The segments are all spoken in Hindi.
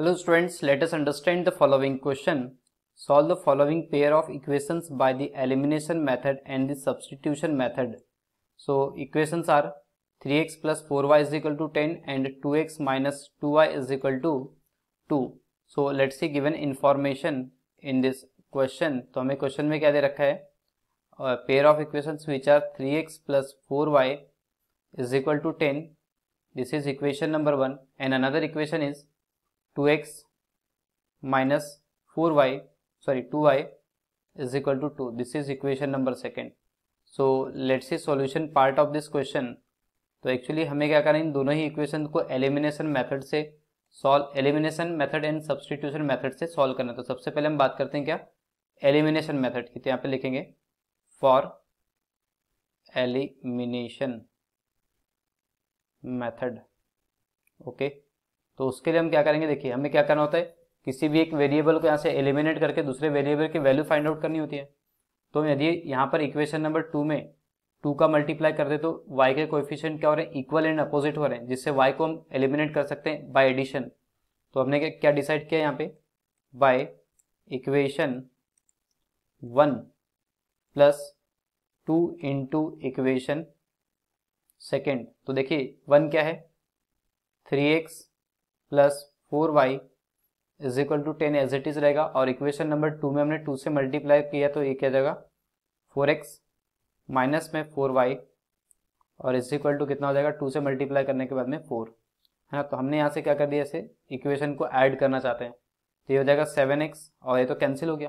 Hello students, let us understand the following question. Solve the following pair of equations by the elimination method and the substitution method. So equations are 3x plus 4y is equal to 10 and 2x minus 2y is equal to 2. So let's see given information in this question. So हमें question में क्या दे uh, pair of equations which are 3x plus 4y is equal to 10. This is equation number 1 and another equation is two x minus four y two y is equal to two this is equation number second so let's see solution part of this question तो एक्चुअली हमें क्या करना है इन दोनों ही इक्वेशन को एलिमिनेशन मेथड से solve elimination method and substitution method से सॉल्व करना है तो सबसे पहले हम बात करते हैं क्या एलिमिनेशन मेथड की तो यहाँ पे लिखेंगे फॉर एलिमिनेशन मेथड ओके तो उसके लिए हम क्या करेंगे देखिए हमें क्या करना होता है किसी भी एक वेरिएबल को यहाँ से एलिमिनेट करके दूसरे वेरिएबल की वैल्यू फाइंड आउट करनी होती है तो यदि यहाँ पर इक्वेशन नंबर टू में टू का मल्टीप्लाई कर दे तो वाई के कोफिशियंट क्या हो रहे हैं इक्वल एंड अपोजिट हो रहे हैं जिससे वाई को हम एलिमिनेट कर सकते हैं बाय एडिशन तो हमने क्या क्या डिसाइड किया यहाँ पे by equation one plus two into equation second तो देखिए वन क्या है three x plus four y is equal to ten as it is रहेगा और इक्वेशन नंबर टू में हमने टू से मल्टीप्लाई किया तो ये क्या जाएगा फोर एक्स माइनस में फोर वाई और इज इक्वल टू कितना हो जाएगा टू से मल्टीप्लाई करने के बाद में फोर है ना तो हमने यहाँ से क्या कर दिया इसे इक्वेशन को ऐड करना चाहते हैं तो ये हो जाएगा सेवन एक्स और ये तो कैंसिल हो गया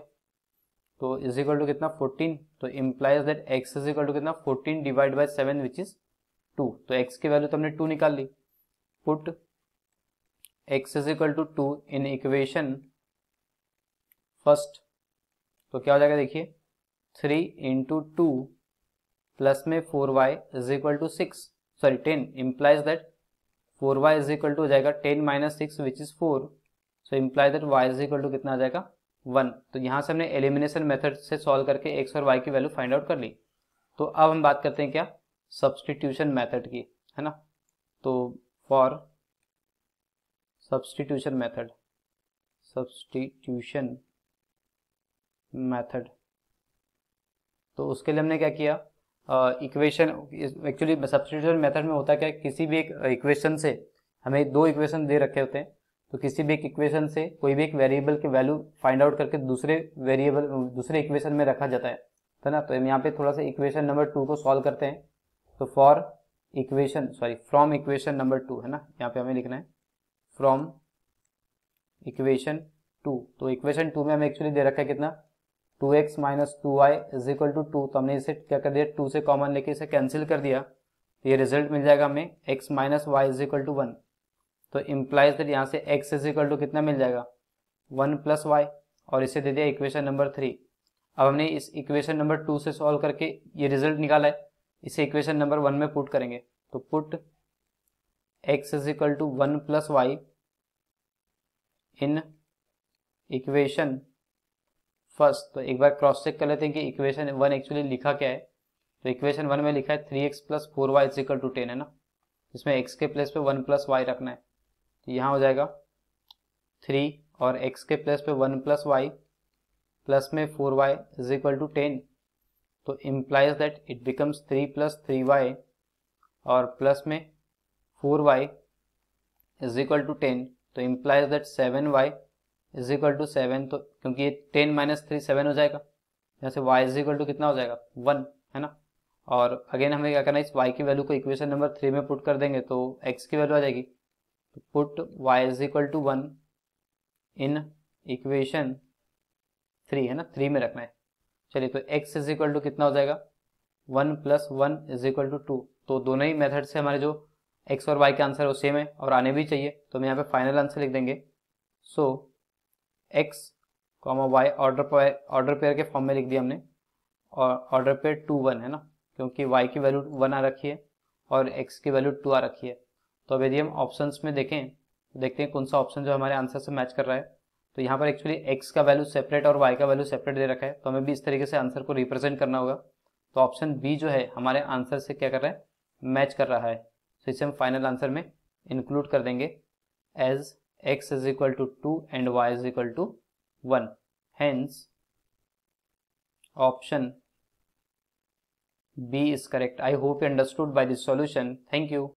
तो इज इक्वल टू कितना फोर्टीन तो implies that x is equal to कितना fourteen divide by seven which is two तो एक्स की वैल्यू तो हमने टू निकाल ली put x is equal to two in equation first तो क्या हो जाएगा देखिए थ्री इंटू टू प्लस में four y is equal to six sorry ten implies that four y is equal to हो जाएगा ten minus six which is four so implies that y is equal to कितना आ जाएगा वन तो यहाँ से हमने एलिमिनेशन मेथड से सॉल्व करके एक्स और वाई की वैल्यू फाइंड आउट कर ली तो अब हम बात करते हैं क्या सब्सटीट्यूशन मेथड की है ना तो for substitution method substitution method तो उसके लिए हमने क्या किया इक्वेशन एक्चुअली सब्सटीट्यूशन मेथड में होता क्या किसी भी एक इक्वेशन से हमें दो इक्वेशन दे रखे होते हैं तो किसी भी एक इक्वेशन से कोई भी एक वेरिएबल के वैल्यू फाइंड आउट करके दूसरे वेरिएबल दूसरे इक्वेशन में रखा जाता है तो ना तो हम यहाँ पे थोड़ा सा इक्वेशन नंबर टू को सॉल्व करते हैं तो for equation sorry from equation number two है ना यहाँ पे हमें लिखना है फ्रॉम इक्वेशन टू तो इक्वेशन टू में हमें एक्चुअली दे रखा है कितना two x minus two y is equal to two तो हमने इसे क्या कर दिया टू से कॉमन लेके इसे कैंसिल कर दिया तो ये रिजल्ट मिल जाएगा हमें x minus y is equal to one तो इम्प्लाइज दैट यहाँ से एक्स इज इक्वल टू कितना मिल जाएगा वन प्लस वाई और इसे दे दिया इक्वेशन नंबर थ्री अब हमने इस इक्वेशन नंबर टू से सॉल्व करके ये रिजल्ट निकाला है इसे इक्वेशन नंबर वन में पुट करेंगे तो put x is equal to one plus y in equation first तो एक बार क्रॉस चेक कर लेते हैं कि इक्वेशन वन एक्चुअली लिखा क्या है तो इक्वेशन वन में लिखा है three x plus four y is equal to ten है ना इसमें एक्स के प्लेस पे वन प्लस वाई रखना है तो यहाँ हो जाएगा थ्री और एक्स के प्लेस पे वन प्लस वाई प्लस में four y is equal to ten तो implies that it becomes three plus three y और प्लस में four y is equal to ten तो implies that seven y is equal to seven तो क्योंकि ये टेन माइनस थ्री सेवन हो जाएगा यहाँ से वाई इज इक्वल टू कितना हो जाएगा वन है ना और अगेन हमें क्या करना है इस वाई की वैल्यू को इक्वेशन नंबर थ्री में पुट कर देंगे तो एक्स की वैल्यू आ जाएगी तो put y is equal to one in equation three है ना थ्री में रखना है चलिए तो एक्स इज इक्वल टू कितना हो जाएगा one plus one is equal to two two दोनों ही मेथड से हमारे जो एक्स और वाई का आंसर वो सेम है और आने भी चाहिए तो हम यहाँ पे फाइनल आंसर लिख देंगे so x comma y order order pair के फॉर्म में लिख दिया हमने और ऑर्डर पेयर टू वन है ना क्योंकि वाई की वैल्यू वन आ रखी है और एक्स की वैल्यू टू आ रखी है तो अब यदि हम ऑप्शन में देखें तो देखते हैं कौन सा ऑप्शन जो हमारे आंसर से मैच कर रहा है तो यहाँ पर एक्चुअली एक्स का वैल्यू सेपरेट और वाई का वैल्यू सेपरेट दे रखा है तो हमें भी इस तरीके से आंसर को रिप्रेजेंट करना होगा तो ऑप्शन बी जो है हमारे आंसर से क्या कर रहा है मैच कर रहा है सो इसे हम फाइनल आंसर में इंक्लूड कर देंगे as x is equal to two and y is equal to one hence option B is correct I hope you understood by this solution thank you